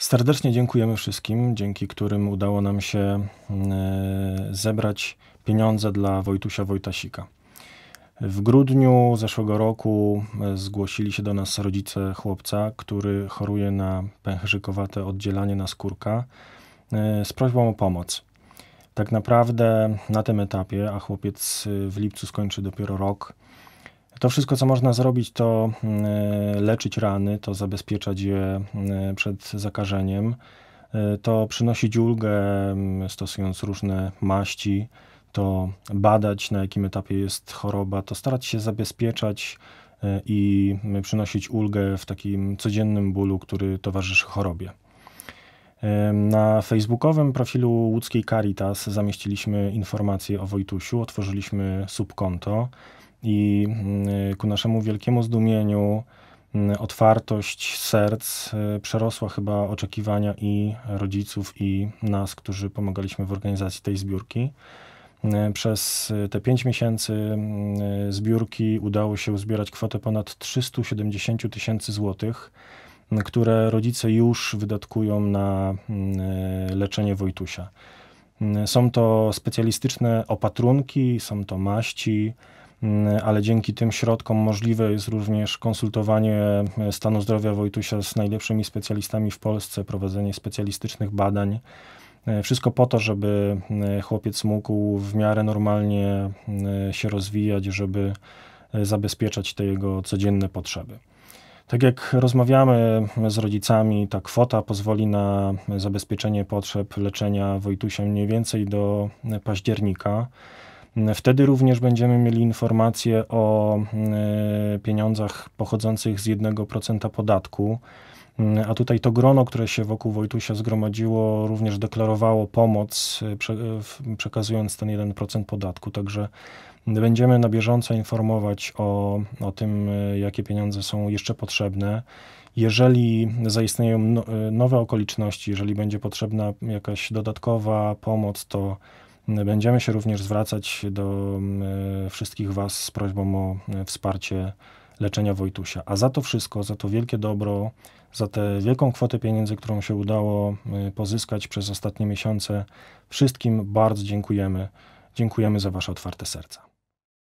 Serdecznie dziękujemy wszystkim, dzięki którym udało nam się e, zebrać pieniądze dla Wojtusia Wojtasika. W grudniu zeszłego roku e, zgłosili się do nas rodzice chłopca, który choruje na pęcherzykowate oddzielanie naskórka e, z prośbą o pomoc. Tak naprawdę na tym etapie, a chłopiec w lipcu skończy dopiero rok, to wszystko, co można zrobić, to e, leczyć rany, to zabezpieczać je e, przed zakażeniem, e, to przynosić ulgę stosując różne maści, to badać na jakim etapie jest choroba, to starać się zabezpieczać i przynosić ulgę w takim codziennym bólu, który towarzyszy chorobie. Na facebookowym profilu łódzkiej Caritas zamieściliśmy informacje o Wojtusiu, otworzyliśmy subkonto i ku naszemu wielkiemu zdumieniu otwartość serc y, przerosła chyba oczekiwania i rodziców, i nas, którzy pomagaliśmy w organizacji tej zbiórki. Przez y, te 5 miesięcy y, zbiórki udało się uzbierać kwotę ponad 370 tysięcy złotych, które rodzice już wydatkują na leczenie Wojtusia. Są to specjalistyczne opatrunki, są to maści, Mm, ale dzięki tym środkom możliwe jest również konsultowanie e, stanu zdrowia Wojtusia z najlepszymi specjalistami w Polsce, prowadzenie specjalistycznych badań. E, wszystko po to, żeby e, chłopiec mógł w miarę normalnie się rozwijać, żeby zabezpieczać te jego codzienne potrzeby. Tak jak rozmawiamy z rodzicami, ta kwota pozwoli na zabezpieczenie potrzeb leczenia Wojtusia mniej więcej do października. Wtedy również będziemy mieli informacje o e, pieniądzach pochodzących z 1% podatku. E, a tutaj to grono, które się wokół Wojtusia zgromadziło, również deklarowało pomoc, e, przekazując ten 1% podatku. Także będziemy na bieżąco informować o, o tym, jakie pieniądze są jeszcze potrzebne. Jeżeli zaistnieją no, nowe okoliczności, jeżeli będzie potrzebna jakaś dodatkowa pomoc, to Będziemy się również zwracać do mm, e, wszystkich Was z prośbą o e, wsparcie leczenia Wojtusia. A za to wszystko, za to wielkie dobro, za tę wielką kwotę pieniędzy, którą się udało e, pozyskać przez ostatnie miesiące, wszystkim bardzo dziękujemy. Dziękujemy za Wasze otwarte serca.